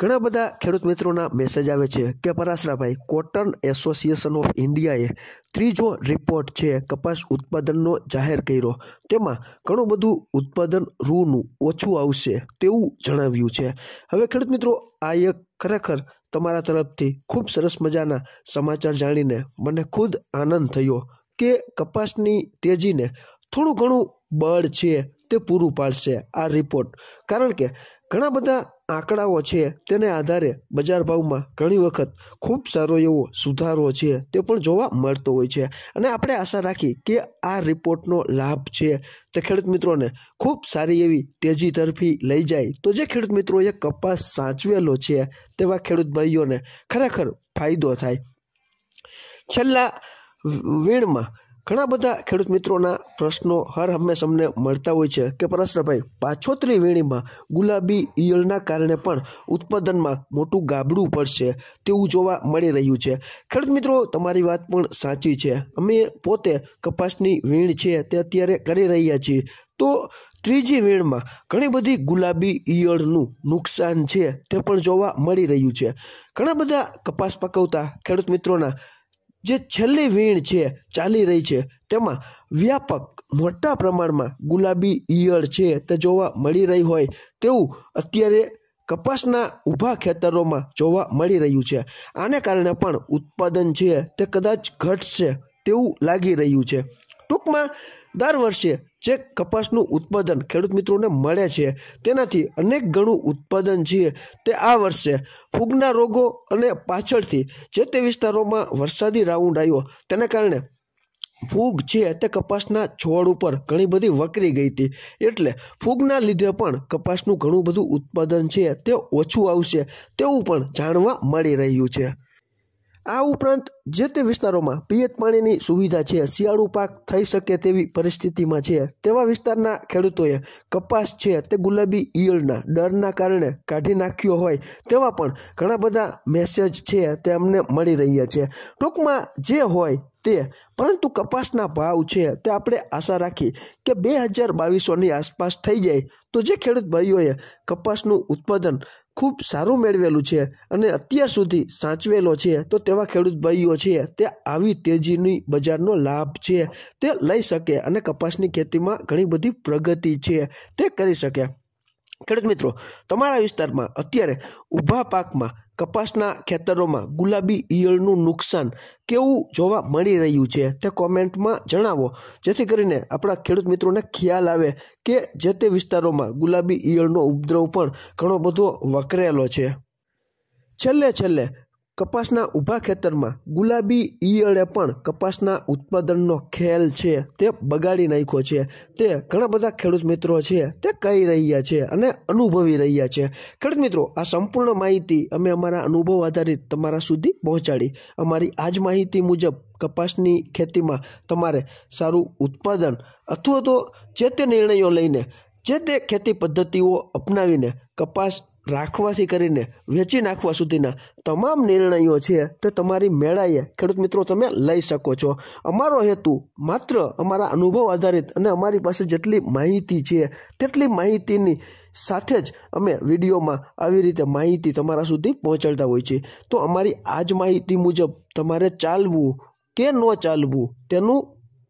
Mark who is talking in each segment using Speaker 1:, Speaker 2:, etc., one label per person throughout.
Speaker 1: ઘણા બધા ખેડૂત મિત્રોના મેસેજ આવે છે કે પરાશરાભાઈ કોટન એસોસિએશન ઓફ ઇન્ડિયાએ ત્રીજો રિપોર્ટ છે કપાસ ઉત્પાદનનો જાહેર કર્યો તેમાં ઘણું બધું ઉત્પાદન રૂનું ઓછું આવશે તેવું જણાવ્યું છે હવે ખેડૂત મિત્રો આ એક ખરેખર તમારા તરફથી ખૂબ સરસ મજાના સમાચાર જાણીને મને ખુદ આનંદ થયો કે કપાસની તેજીને થોડું ઘણું બળ છે તે પૂરું પાડશે આ રિપોર્ટ કારણ કે ઘણા બધા આંકડાઓ છે તેને આધારે બજાર ભાવમાં ઘણી વખત ખૂબ સારો એવો સુધારો છે તે પણ જોવા મળતો હોય છે અને આપણે આશા રાખી કે આ રિપોર્ટનો લાભ છે તે ખેડૂત મિત્રોને ખૂબ સારી એવી તેજી તરફી લઈ જાય તો જે ખેડૂત મિત્રોએ કપાસ સાચવેલો છે તેવા ખેડૂત ભાઈઓને ખરેખર ફાયદો થાય છેલ્લા વીણમાં ઘણા બધા ખેડૂત મિત્રોના પ્રશ્નો હર હંમેશ અમને મળતા હોય છે કે પરેશભાઈ પાછોતરી વીણીમાં ગુલાબી ઈયળના કારણે પણ ઉત્પાદનમાં મોટું ગાબડું પડશે તેવું જોવા મળી રહ્યું છે ખેડૂત મિત્રો તમારી વાત પણ સાચી છે અમે પોતે કપાસની વીણ છે તે અત્યારે કરી રહ્યા છીએ તો ત્રીજી વીણમાં ઘણી બધી ગુલાબી ઈયળનું નુકસાન છે તે પણ જોવા મળી રહ્યું છે ઘણા બધા કપાસ પકવતા ખેડૂત મિત્રોના જે છેલ્લી વીણ છે ચાલી રહી છે તેમાં વ્યાપક મોટા પ્રમાણમાં ગુલાબી ઈયળ છે તે જોવા મળી રહી હોય તેવું અત્યારે કપાસના ઊભા ખેતરોમાં જોવા મળી રહ્યું છે આને કારણે પણ ઉત્પાદન છે તે કદાચ ઘટશે તેવું લાગી રહ્યું છે ટૂંકમાં દર વર્ષે જે કપાસનું ઉત્પાદન ખેડૂત મિત્રોને મળે છે તેનાથી અનેક ગણું ઉત્પાદન છે તે આ વર્ષે ફૂગના રોગો અને પાછળથી જે તે વિસ્તારોમાં વરસાદી રાઉન્ડ આવ્યો તેના કારણે ફૂગ છે તે કપાસના છોડ ઉપર ઘણી બધી વકરી ગઈ હતી એટલે ફૂગના લીધે પણ કપાસનું ઘણું બધું ઉત્પાદન છે તે ઓછું આવશે તેવું પણ જાણવા મળી રહ્યું છે આ ઉપરાંત જે તે વિસ્તારોમાં પિયત પાણીની સુવિધા છે શિયાળુ પાક થઈ શકે તેવી પરિસ્થિતિમાં છે તેવા વિસ્તારના ખેડૂતોએ કપાસ છે તે ગુલાબી ઈયળના ડરના કારણે કાઢી નાખ્યો હોય તેવા પણ ઘણા બધા મેસેજ છે તે અમને મળી રહ્યા છે ટૂંકમાં જે હોય તે પરંતુ કપાસના ભાવ છે તે આપણે આશા રાખી કે બે હજાર બાવીસોની આસપાસ થઈ જાય તો જે ખેડૂત ભાઈઓએ કપાસનું ઉત્પાદન ખૂબ સારું મેળવેલું છે અને અત્યાર સુધી સાચવેલો છે તો તેવા ખેડૂત ભાઈઓ છે તે આવી તેજીની બજારનો લાભ છે તે લઈ શકે અને કપાસની ખેતીમાં ઘણી બધી પ્રગતિ છે તે કરી શકે ખેડૂત મિત્રો તમારા વિસ્તારમાં અત્યારે ઊભા પાકમાં કપાસના ખેતરોમાં ગુલાબી ઈયળનું નુકસાન કેવું જોવા મળી રહ્યું છે તે કોમેન્ટમાં જણાવો જેથી કરીને આપણા ખેડૂત મિત્રોને ખ્યાલ આવે કે જે તે વિસ્તારોમાં ગુલાબી ઈયળનો ઉપદ્રવ પણ ઘણો બધો વકરેલો છે છેલ્લે છેલ્લે કપાસના ઊભા ખેતરમાં ગુલાબી ઈયળે પણ કપાસના ઉત્પાદનનો ખેલ છે તે બગાડી નાખ્યો છે તે ઘણા બધા ખેડૂત મિત્રો છે તે કહી રહ્યા છે અને અનુભવી રહ્યા છે ખેડૂત મિત્રો આ સંપૂર્ણ માહિતી અમે અમારા અનુભવ આધારિત તમારા સુધી પહોંચાડી અમારી આ જ માહિતી મુજબ કપાસની ખેતીમાં તમારે સારું ઉત્પાદન અથવા તો જે તે નિર્ણયો લઈને જે તે ખેતી પદ્ધતિઓ અપનાવીને કપાસ રાખવાથી કરીને વેચી નાખવા સુધીના તમામ નિર્ણયો છે તે તમારી મેળાએ ખેડૂત મિત્રો તમે લઈ શકો છો અમારો હેતુ માત્ર અમારા અનુભવ આધારિત અને અમારી પાસે જેટલી માહિતી છે તેટલી માહિતીની સાથે જ અમે વિડીયોમાં આવી રીતે માહિતી તમારા સુધી પહોંચાડતા હોય છે તો અમારી આ જ માહિતી મુજબ તમારે ચાલવું કે ન ચાલવું તેનું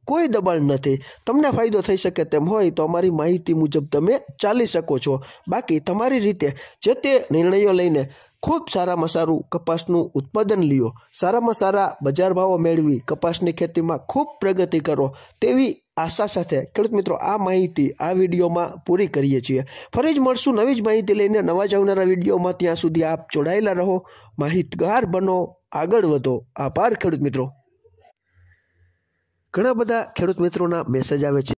Speaker 1: કોઈ દબાણ નથી તમને ફાયદો થઈ શકે તેમ હોય તો અમારી માહિતી મુજબ તમે ચાલી શકો છો બાકી તમારી રીતે જે તે નિર્ણયો લઈને ખૂબ સારામાં સારું કપાસનું ઉત્પાદન લ્યો સારામાં સારા બજાર ભાવો મેળવી કપાસની ખેતીમાં ખૂબ પ્રગતિ કરો તેવી આશા સાથે ખેડૂત મિત્રો આ માહિતી આ વિડીયોમાં પૂરી કરીએ છીએ ફરી જ મળશું નવી જ માહિતી લઈને નવા જ આવનારા વિડીયોમાં ત્યાં સુધી આપ જોડાયેલા રહો માહિતગાર બનો આગળ વધો આભાર ખેડૂત મિત્રો ઘણા બધા ખેડૂત મિત્રોના મેસેજ આવે છે